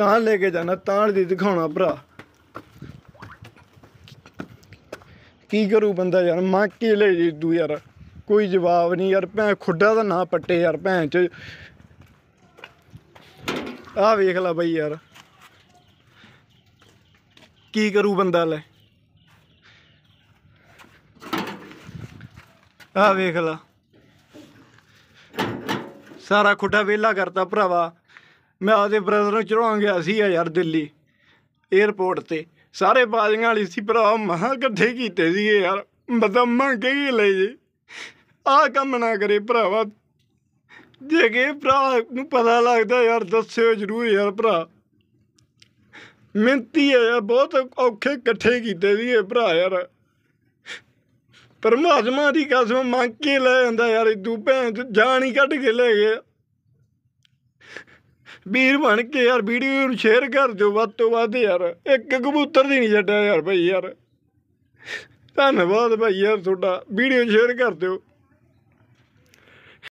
ਤਾਂ ਲੈ ਕੇ ਜਾਣਾ ਤਾਂ ਦੀ ਦਿਖਾਉਣਾ ਭਰਾ ਕੀ ਕਰੂ ਬੰਦਾ ਯਾਰ ਮਾਂ ਕੀ ਲੈ ਜੀ ਦੂ ਯਾਰ ਕੋਈ ਜਵਾਬ ਨਹੀਂ ਯਾਰ ਭੈਂ ਖੁੱਡਾ ਦਾ ਨਾ ਪੱਟੇ ਯਾਰ ਭੈਂ ਚ ਆ ਵੇਖ ਲੈ ਬਈ ਯਾਰ ਕੀ ਕਰੂ ਬੰਦਾ ਲੈ ਆ ਵੇਖ ਲੈ ਸਾਰਾ ਖੁੱਡਾ ਵੇਲਾ ਕਰਤਾ ਭਰਾਵਾ ਮੈਂ ਆਪਦੇ ਬ੍ਰਦਰ ਨੂੰ ਚੜਾਉਣ ਗਿਆ ਸੀ ਯਾਰ ਦਿੱਲੀ 에ਅਰਪੋਰਟ ਤੇ ਸਾਰੇ ਬਾਜ਼ੀਆਂ ਵਾਲੀ ਸੀ ਭਰਾ ਮਹਾ ਇਕੱਠੇ ਕੀਤੇ ਸੀਗੇ ਯਾਰ ਬਤਾ ਮੰਗ ਕੇ ਹੀ ਲੈ ਜੇ ਆ ਕੰਮ ਨਾ ਕਰੇ ਭਰਾਵਾ ਜੇ ਕਿ ਭਰਾ ਨੂੰ ਪਤਾ ਲੱਗਦਾ ਯਾਰ ਦੱਸਿਓ ਜਰੂਰ ਯਾਰ ਭਰਾ ਮਿੰਤੀ ਹੈ ਯਾਰ ਬਹੁਤ ਔਖੇ ਇਕੱਠੇ ਕੀਤੇ ਸੀਗੇ ਭਰਾ ਯਾਰ ਪਰਮਾਤਮਾ ਦੀ ਕਸਮ ਮੰਗ ਕੇ ਲੈ ਜਾਂਦਾ ਯਾਰ ਤੂੰ ਭੈਣ ਜਾਨ ਹੀ ਕੱਢ ਕੇ ਲੈ ਗਿਆ ਵੀਰ ਬਣ ਕੇ ਯਾਰ ਵੀਡੀਓ ਨੂੰ ਸ਼ੇਅਰ ਕਰ ਦਿਓ ਵੱਧ ਤੋਂ ਵੱਧ ਯਾਰ ਇੱਕ ਕਬੂਤਰ ਦੀ ਨਹੀਂ ਛੱਡਿਆ ਯਾਰ ਭਾਈ ਯਾਰ ਧੰਨਵਾਦ ਭਾਈ ਯਾਰ ਤੁਹਾਡਾ ਵੀਡੀਓ ਸ਼ੇਅਰ ਕਰ ਦਿਓ